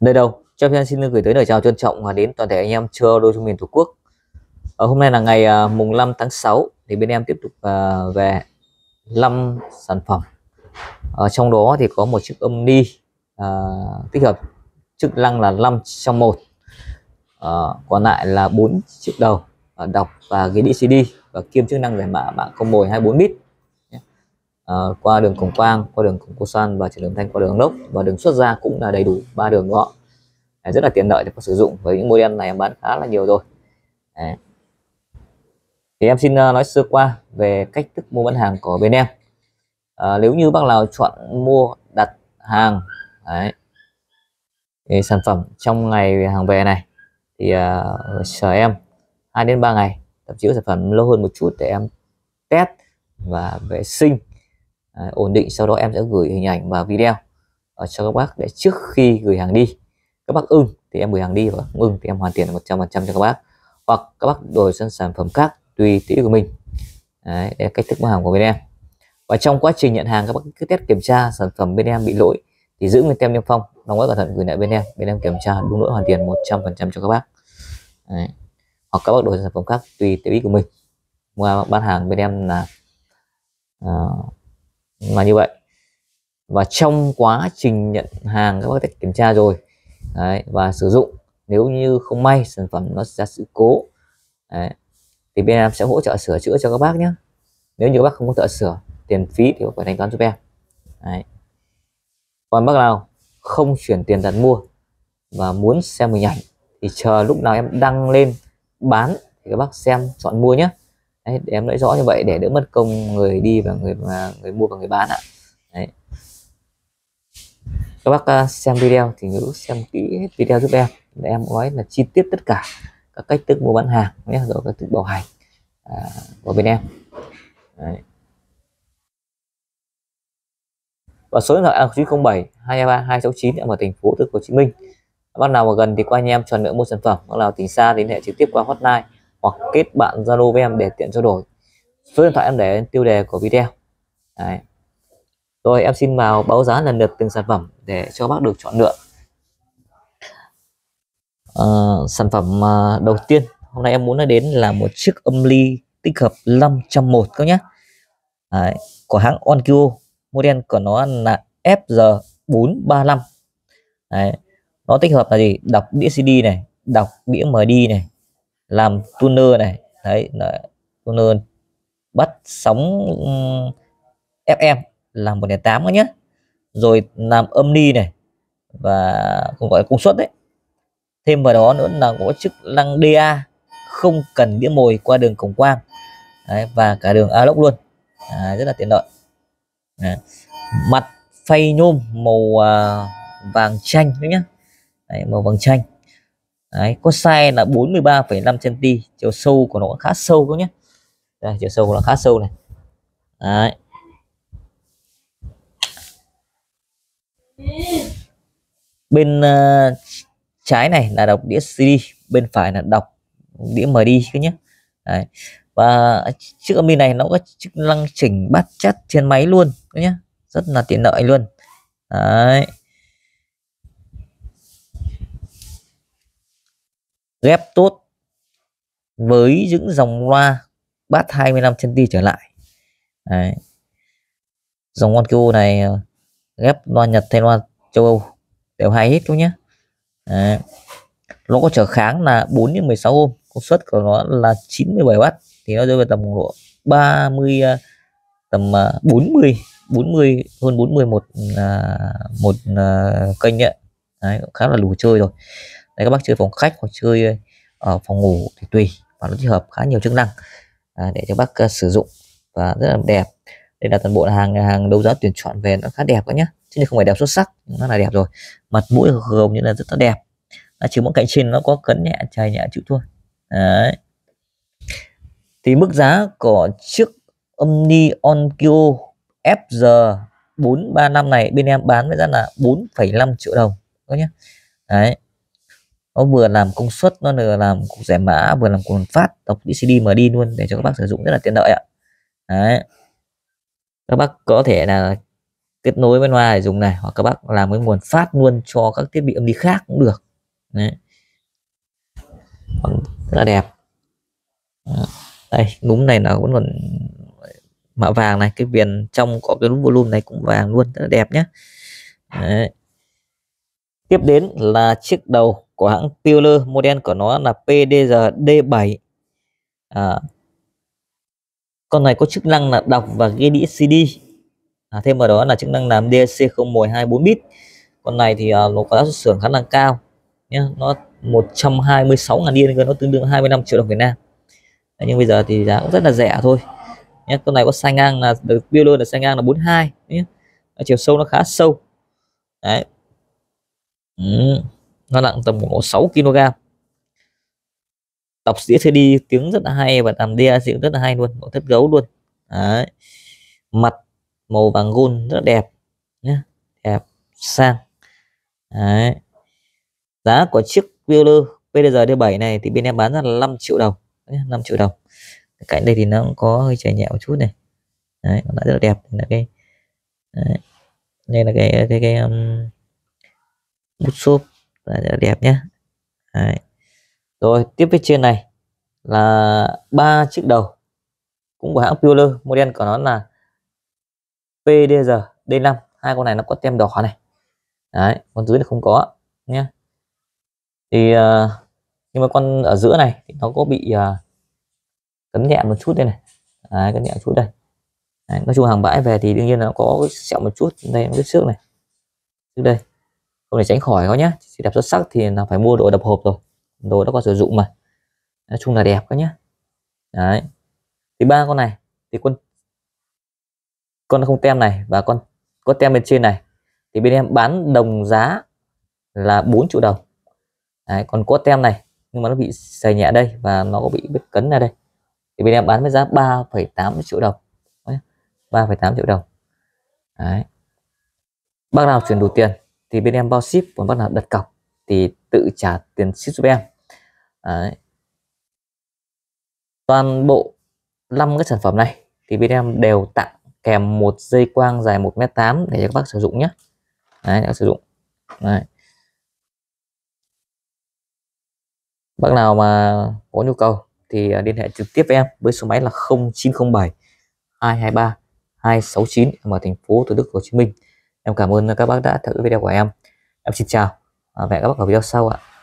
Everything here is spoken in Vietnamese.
nơi đâu cho Phan xin gửi tới lời chào trân trọng và đến toàn thể anh em chơi đôi trung miền tổ quốc ở ờ, hôm nay là ngày à, mùng 5 tháng 6 thì bên em tiếp tục à, về 5 sản phẩm ở ờ, trong đó thì có một chiếc âm ni à, tích hợp chức năng là 5 trong một à, còn lại là bốn chiếc đầu à, đọc và ghi đĩa CD và kiêm chức năng giải mã mạng không mồi 24 bit Ờ, qua đường cổng quang qua đường cổng cô san và chuyển đường thanh qua đường lốc và đường xuất ra cũng là đầy đủ ba đường đó Đấy, rất là tiện lợi để có sử dụng với những model này em bán khá là nhiều rồi Đấy. thì em xin ờ, nói sơ qua về cách thức mua bán hàng của bên em uh, nếu như bác nào chọn mua đặt hàng Đấy. Thì sản phẩm trong ngày hàng về này thì uh, em 2 đến 3 ngày thậm chí sản phẩm lâu hơn một chút để em test và vệ sinh Ờ, ổn định sau đó em sẽ gửi hình ảnh và video ờ, cho các bác để trước khi gửi hàng đi các bác ưng thì em gửi hàng đi và không ưng thì em hoàn tiền 100% cho các bác hoặc các bác đổi sang sản phẩm khác tùy tỷ của mình đấy, đấy là cách thức mua hàng của bên em và trong quá trình nhận hàng các bác cứ test kiểm tra sản phẩm bên em bị lỗi thì giữ nguyên tem niêm phong đóng gói cẩn thận gửi lại bên em bên em kiểm tra đúng lỗi hoàn tiền 100% cho các bác đấy. hoặc các bác đổi sản phẩm khác tùy tỷ của mình mua bán hàng bên em là uh, là như vậy và trong quá trình nhận hàng các bác sẽ kiểm tra rồi đấy, và sử dụng nếu như không may sản phẩm nó ra sự cố đấy, thì bên em sẽ hỗ trợ sửa chữa cho các bác nhé nếu như các bác không có thợ sửa tiền phí thì phải thanh toán giúp em đấy. còn bác nào không chuyển tiền đặt mua và muốn xem hình ảnh thì chờ lúc nào em đăng lên bán thì các bác xem chọn mua nhé đấy, để em nói rõ như vậy để đỡ mất công người đi và người và người mua và người bán ạ đấy. các bác à, xem video thì nhớ xem kỹ hết video giúp em để em nói là chi tiết tất cả các cách thức mua bán hàng nhé rồi các thức bảo hành à, của bên em đấy. và số điện thoại là 907 223 269 ở thành phố Hồ Chí Minh bác nào mà gần thì qua anh em chọn lựa mua sản phẩm bác nào tỉnh xa thì liên hệ trực tiếp qua hotline hoặc kết bạn Zalo với em để tiện trao đổi số điện thoại em để tiêu đề của video Đấy. rồi em xin vào báo giá lần lượt từng sản phẩm để cho bác được chọn lựa à, sản phẩm ờ, đầu tiên hôm nay em muốn nói đến là một chiếc âm ly tích hợp 5 trong một các nhé Đấy. của hãng Onkyo model của nó là FG435 Đấy. nó tích hợp là gì đọc đĩa CD này đọc đĩa MD này làm tuner này đấy là tuner bắt sóng ừ, FM làm một tám nhé rồi làm âm ni này và cũng gọi công suất đấy thêm vào đó nữa là có chức năng DA không cần đĩa mồi qua đường cổng quang đấy, và cả đường alox luôn à, rất là tiện lợi à. mặt phay nhôm màu à, vàng chanh đấy nhá đấy, màu vàng chanh Đấy, có size là 43,5 cm chiều sâu của nó khá sâu các nhé đây, chiều sâu của nó khá sâu này Đấy. bên uh, trái này là đọc đĩa CD bên phải là đọc đĩa MD các nhé Đấy. và chiếc âm này nó có chức năng chỉnh bát chát trên máy luôn các nhé rất là tiện lợi luôn Đấy. ghép tốt với những dòng loa bát 25 cm trở lại Đấy. dòng OneQO này ờ, ghép loa Nhật thay loa châu Âu đều hay hết chú nhé nó có trở kháng là 4 đến 16 ohm công suất của nó là 97W thì nó rơi vào tầm độ 30 ờ, tầm 40 ờ, 40 hơn 41 một à, một kênh ấy. Đấy, khá là đủ chơi rồi đấy các bác chơi phòng khách hoặc chơi ở ờ, phòng ngủ thì tùy và nó thích hợp khá nhiều chức năng à, để cho bác uh, sử dụng và rất là đẹp đây là toàn bộ là hàng hàng đấu giá tuyển chọn về nó khá đẹp các nhá chứ không phải đẹp xuất sắc nó là đẹp rồi mặt mũi gồm như là rất là đẹp à, chỉ mỗi cạnh trên nó có cấn nhẹ chày nhẹ chịu thôi đấy thì mức giá của chiếc Omni Onkyo FG 435 này bên em bán với giá là 4,5 triệu đồng các nhé đấy nó vừa làm công suất nó vừa làm cục giải mã vừa làm cục phát đọc CD DCD đi luôn để cho các bác sử dụng rất là tiện lợi ạ đấy các bác có thể là kết nối bên ngoài để dùng này hoặc các bác làm cái nguồn phát luôn cho các thiết bị âm đi khác cũng được đấy vâng, rất là đẹp đây núm này nó vẫn còn mạ vàng này cái viền trong có cái volume này cũng vàng luôn rất là đẹp nhé Đấy. tiếp đến là chiếc đầu của hãng Peeler model của nó là PDR D7 à, con này có chức năng là đọc và ghi đĩa CD à, thêm vào đó là chức năng làm DSC 0124 bit con này thì à, nó có xuất xưởng khá là cao nhé nó 126 ngàn yên nó tương đương 25 triệu đồng Việt Nam à, nhưng bây giờ thì giá cũng rất là rẻ thôi nhé con này có sai ngang là được Peeler là sai ngang là 42 nhé chiều sâu nó khá sâu đấy ừ nó nặng tầm khoảng 6 kg đọc đĩa CD tiếng rất là hay và làm đe dịu rất là hay luôn bộ thất gấu luôn Đấy. mặt màu vàng gôn rất đẹp nhé đẹp sang Đấy. giá của chiếc Wheeler PDR D7 này thì bên em bán ra là 5 triệu đồng nhé. 5 triệu đồng cạnh đây thì nó cũng có hơi chảy nhẹ một chút này Đấy, nó rất là đẹp là cái đây là cái cái cái, cái um, bút xốp là đẹp nhé Đấy. rồi tiếp với trên này là ba chiếc đầu cũng của hãng Puller model của nó là PDR D5 hai con này nó có tem đỏ này Đấy, con dưới là không có nhé thì à, nhưng mà con ở giữa này thì nó có bị uh, nhẹ một chút đây này Đấy, cấn nhẹ một chút đây Đấy, nói chung hàng bãi về thì đương nhiên nó có sẹo một chút đây cái xước này trước đây không thể tránh khỏi các nhé chỉ đẹp xuất sắc thì là phải mua đồ đập hộp rồi đồ đã có sử dụng mà nói chung là đẹp các nhé đấy thì ba con này thì con con không tem này và con có tem bên trên này thì bên em bán đồng giá là 4 triệu đồng đấy, còn có tem này nhưng mà nó bị xài nhẹ đây và nó có bị vết cấn ra đây thì bên em bán với giá 3,8 triệu đồng 3,8 triệu đồng đấy bác nào chuyển đủ tiền thì bên em bao ship còn bắt là đặt cọc thì tự trả tiền ship giúp em Đấy. toàn bộ 5 cái sản phẩm này thì bên em đều tặng kèm một dây quang dài 1m8 để cho các bác sử dụng nhé Đấy, các sử dụng Đấy. bác nào mà có nhu cầu thì à, liên hệ trực tiếp với em với số máy là 0907 223 269 ở thành phố Thủ Đức Hồ Chí Minh em cảm ơn các bác đã theo dõi video của em em xin chào và hẹn các bác ở video sau ạ